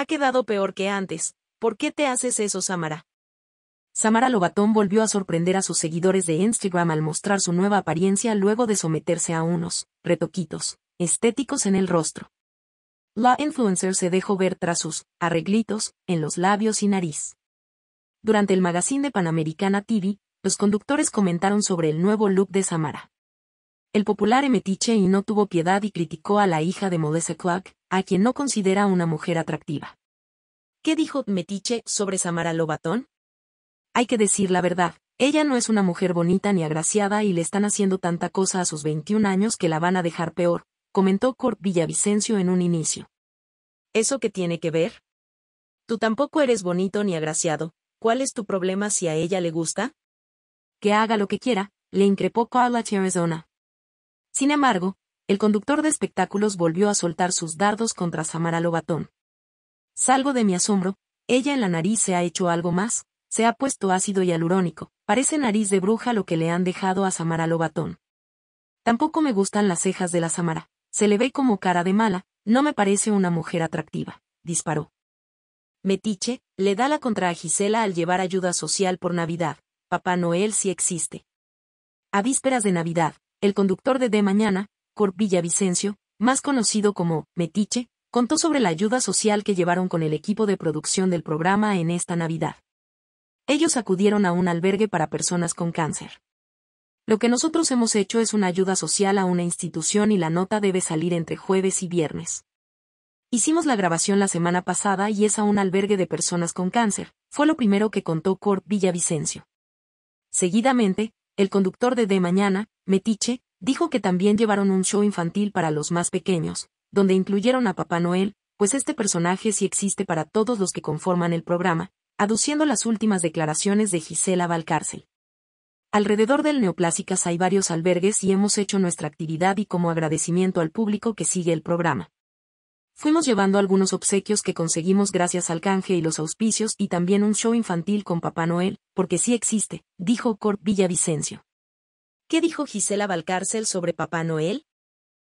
Ha quedado peor que antes. ¿Por qué te haces eso, Samara? Samara Lobatón volvió a sorprender a sus seguidores de Instagram al mostrar su nueva apariencia luego de someterse a unos retoquitos estéticos en el rostro. La influencer se dejó ver tras sus arreglitos en los labios y nariz. Durante el magazine de Panamericana TV, los conductores comentaron sobre el nuevo look de Samara. El popular metiche y no tuvo piedad y criticó a la hija de Modese Clark, a quien no considera una mujer atractiva. ¿Qué dijo Metiche sobre Samara Lobatón? Hay que decir la verdad, ella no es una mujer bonita ni agraciada y le están haciendo tanta cosa a sus 21 años que la van a dejar peor, comentó Cort Villavicencio en un inicio. ¿Eso qué tiene que ver? Tú tampoco eres bonito ni agraciado, ¿cuál es tu problema si a ella le gusta? Que haga lo que quiera, le increpó Carla Arizona, sin embargo, el conductor de espectáculos volvió a soltar sus dardos contra Samara Lobatón. Salgo de mi asombro, ella en la nariz se ha hecho algo más, se ha puesto ácido y alurónico. parece nariz de bruja lo que le han dejado a Samara Lobatón. Tampoco me gustan las cejas de la Samara, se le ve como cara de mala, no me parece una mujer atractiva, disparó. Metiche, le da la contra a Gisela al llevar ayuda social por Navidad, Papá Noel sí existe. A vísperas de Navidad, el conductor de De Mañana, Corp Villavicencio, más conocido como Metiche, contó sobre la ayuda social que llevaron con el equipo de producción del programa en esta Navidad. Ellos acudieron a un albergue para personas con cáncer. Lo que nosotros hemos hecho es una ayuda social a una institución y la nota debe salir entre jueves y viernes. Hicimos la grabación la semana pasada y es a un albergue de personas con cáncer, fue lo primero que contó Corp Villavicencio. Seguidamente, el conductor de De Mañana, Metiche, dijo que también llevaron un show infantil para los más pequeños, donde incluyeron a Papá Noel, pues este personaje sí existe para todos los que conforman el programa, aduciendo las últimas declaraciones de Gisela Valcárcel. Alrededor del Neoplásicas hay varios albergues y hemos hecho nuestra actividad y como agradecimiento al público que sigue el programa. Fuimos llevando algunos obsequios que conseguimos gracias al canje y los auspicios y también un show infantil con Papá Noel, porque sí existe, dijo Corp Villavicencio. ¿Qué dijo Gisela Valcárcel sobre Papá Noel?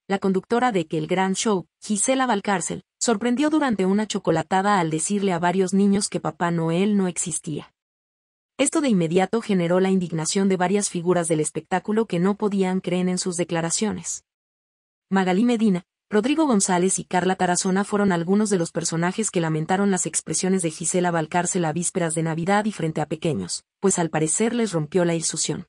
La conductora de que el gran show, Gisela Valcárcel, sorprendió durante una chocolatada al decirle a varios niños que Papá Noel no existía. Esto de inmediato generó la indignación de varias figuras del espectáculo que no podían creer en sus declaraciones. Magalí Medina, Rodrigo González y Carla Tarazona fueron algunos de los personajes que lamentaron las expresiones de Gisela Valcárcel a vísperas de Navidad y frente a pequeños, pues al parecer les rompió la ilusión.